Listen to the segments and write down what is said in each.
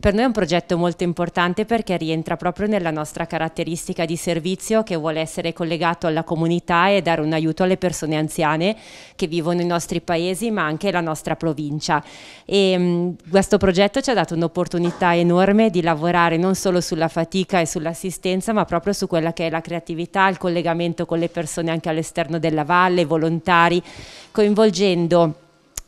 Per noi è un progetto molto importante perché rientra proprio nella nostra caratteristica di servizio che vuole essere collegato alla comunità e dare un aiuto alle persone anziane che vivono i nostri paesi ma anche la nostra provincia. E, mh, mm, questo progetto ci ha dato un'opportunità enorme di lavorare non solo sulla fatica e sull'assistenza ma proprio su quella che è la creatività, il collegamento con le persone anche all'esterno della valle, i volontari, coinvolgendo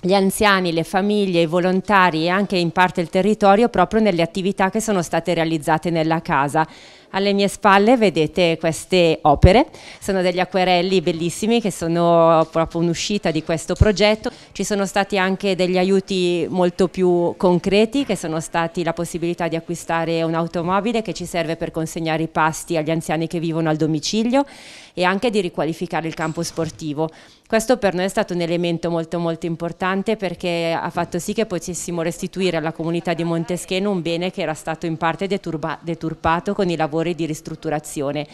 gli anziani, le famiglie, i volontari e anche in parte il territorio proprio nelle attività che sono state realizzate nella casa. Alle mie spalle vedete queste opere, sono degli acquerelli bellissimi che sono proprio un'uscita di questo progetto. Ci sono stati anche degli aiuti molto più concreti che sono stati la possibilità di acquistare un'automobile che ci serve per consegnare i pasti agli anziani che vivono al domicilio e anche di riqualificare il campo sportivo. Questo per noi è stato un elemento molto molto importante perché ha fatto sì che potessimo restituire alla comunità di Montescheno un bene che era stato in parte deturba, deturpato con i lavori lavori di ristrutturazione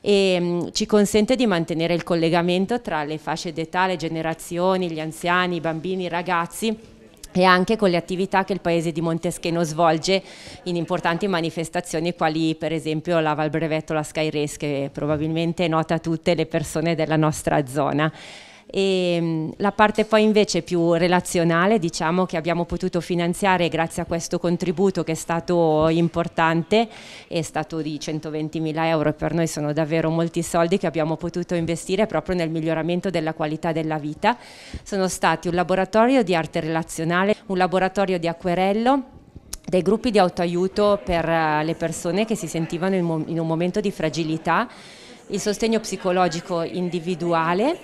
e mh, mm, ci consente di mantenere il collegamento tra le fasce d'età, le generazioni, gli anziani, i bambini, i ragazzi e anche con le attività che il paese di Montescheno svolge in importanti manifestazioni quali per esempio la Val Brevetto, la Sky Race che probabilmente è nota a tutte le persone della nostra zona. E mm, la parte poi invece più relazionale, diciamo che abbiamo potuto finanziare grazie a questo contributo che è stato importante, è stato di 120.000 euro e per noi sono davvero molti soldi che abbiamo potuto investire proprio nel miglioramento della qualità della vita. Sono stati un laboratorio di arte relazionale, un laboratorio di acquerello, dei gruppi di autoaiuto per eh, le persone che si sentivano in un momento di fragilità, il sostegno psicologico individuale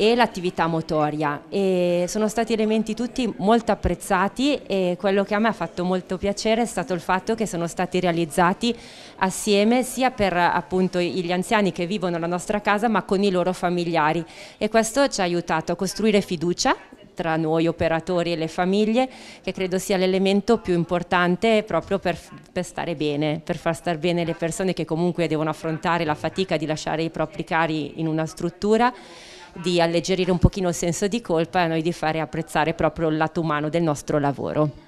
e l'attività motoria e sono stati elementi tutti molto apprezzati e quello che a me ha fatto molto piacere è stato il fatto che sono stati realizzati assieme sia per appunto gli anziani che vivono la nostra casa ma con i loro familiari e questo ci ha aiutato a costruire fiducia tra noi operatori e le famiglie, che credo sia l'elemento più importante proprio per, per, stare bene, per far star bene le persone che comunque devono affrontare la fatica di lasciare i propri cari in una struttura di alleggerire un pochino il senso di colpa e a noi di fare apprezzare proprio il lato umano del nostro lavoro.